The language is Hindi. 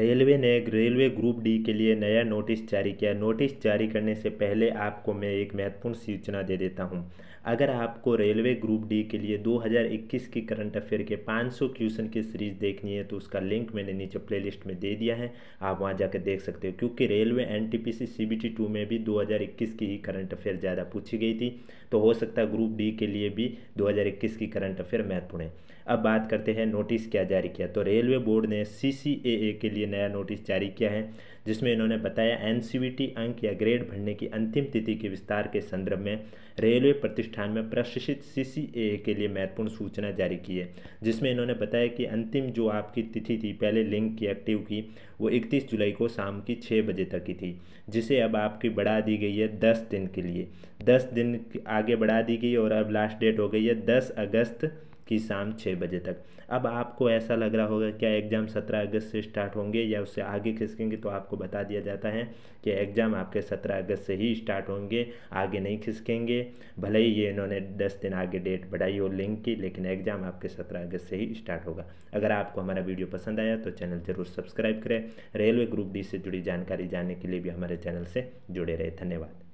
रेलवे ने रेलवे ग्रुप डी के लिए नया नोटिस जारी किया नोटिस जारी करने से पहले आपको मैं एक महत्वपूर्ण सूचना दे देता हूं अगर आपको रेलवे ग्रुप डी के लिए 2021 की करंट अफेयर के 500 क्वेश्चन की सीरीज़ देखनी है तो उसका लिंक मैंने नीचे प्लेलिस्ट में दे दिया है आप वहां जाकर देख सकते हो क्योंकि railway N T P C C B T two में भी दो की ही करंट अफेयर ज़्यादा पूछी गई थी तो हो सकता है ग्रुप डी के लिए भी दो की करंट अफेयर महत्वपूर्ण है अब बात करते हैं नोटिस क्या जारी किया तो रेलवे बोर्ड ने सी सी ए के लिए लिए नया नोटिस जारी किया है जिसमें इन्होंने बताया एन अंक या ग्रेड भरने की अंतिम तिथि के विस्तार के संदर्भ में रेलवे प्रतिष्ठान में प्रशिक्षित सी के लिए महत्वपूर्ण सूचना जारी की है जिसमें इन्होंने बताया कि अंतिम जो आपकी तिथि थी पहले लिंक की एक्टिव की वो 31 जुलाई को शाम की छः बजे तक की थी जिसे अब आपकी बढ़ा दी गई है दस दिन के लिए दस दिन आगे बढ़ा दी गई और अब लास्ट डेट हो गई है दस अगस्त कि शाम छः बजे तक अब आपको ऐसा लग रहा होगा क्या एग्ज़ाम सत्रह अगस्त से स्टार्ट होंगे या उससे आगे खिसकेंगे तो आपको बता दिया जाता है कि एग्ज़ाम आपके सत्रह अगस्त से ही स्टार्ट होंगे आगे नहीं खिसकेंगे भले ही ये इन्होंने दस दिन आगे डेट बढ़ाई हो लिंक की लेकिन एग्ज़ाम आपके सत्रह अगस्त से ही स्टार्ट होगा अगर आपको हमारा वीडियो पसंद आया तो चैनल ज़रूर सब्सक्राइब करें रेलवे ग्रुप डी से जुड़ी जानकारी जानने के लिए भी हमारे चैनल से जुड़े रहे धन्यवाद